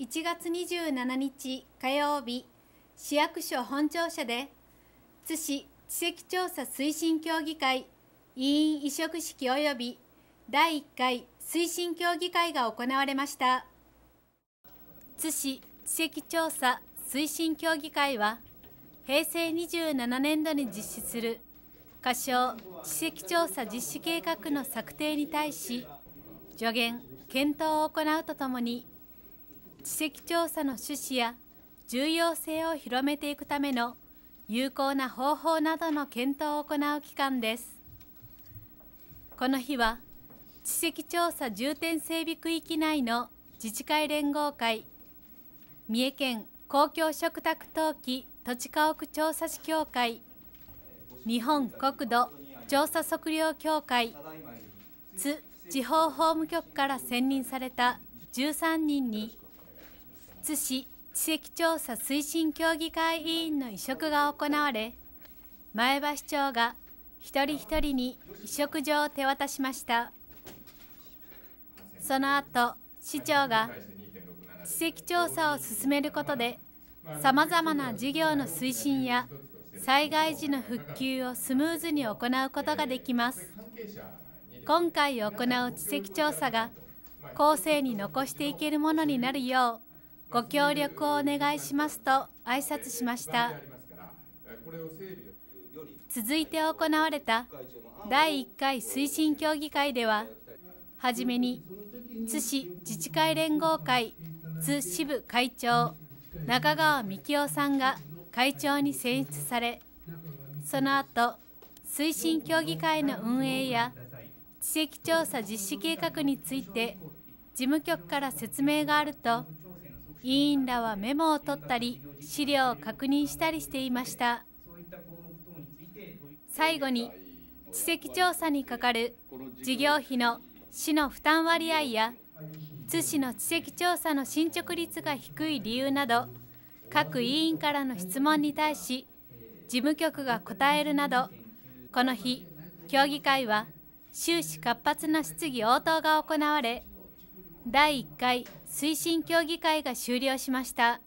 1月27日火曜日市役所本庁舎で津市地籍調査推進協議会委員委嘱式及び第1回推進協議会が行われました津市地籍調査推進協議会は平成27年度に実施する仮称地籍調査実施計画の策定に対し助言検討を行うとともに知的調査の趣旨や重要性を広めていくための有効な方法などの検討を行う機関です。この日は知的調査重点整備区域内の自治会連合会三重県公共嘱託登記土地家屋調査士協会日本国土調査測量協会津地方法務局から選任された13人に津市地籍調査推進協議会委員の委嘱が行われ前橋長が一人一人に委嘱状を手渡しましたその後市長が地籍調査を進めることでさまざまな事業の推進や災害時の復旧をスムーズに行うことができます今回行う地籍調査が後世に残していけるものになるようご協力をお願いしますと挨拶しました続いて行われた第1回推進協議会でははじめに津市自治会連合会津支部会長中川幹夫さんが会長に選出されその後推進協議会の運営や地籍調査実施計画について事務局から説明があると委員らはメモを取ったり資料を確認したりしていました最後に地籍調査にかかる事業費の市の負担割合や津市の地籍調査の進捗率が低い理由など各委員からの質問に対し事務局が答えるなどこの日協議会は終始活発な質疑応答が行われ第1回推進協議会が終了しました。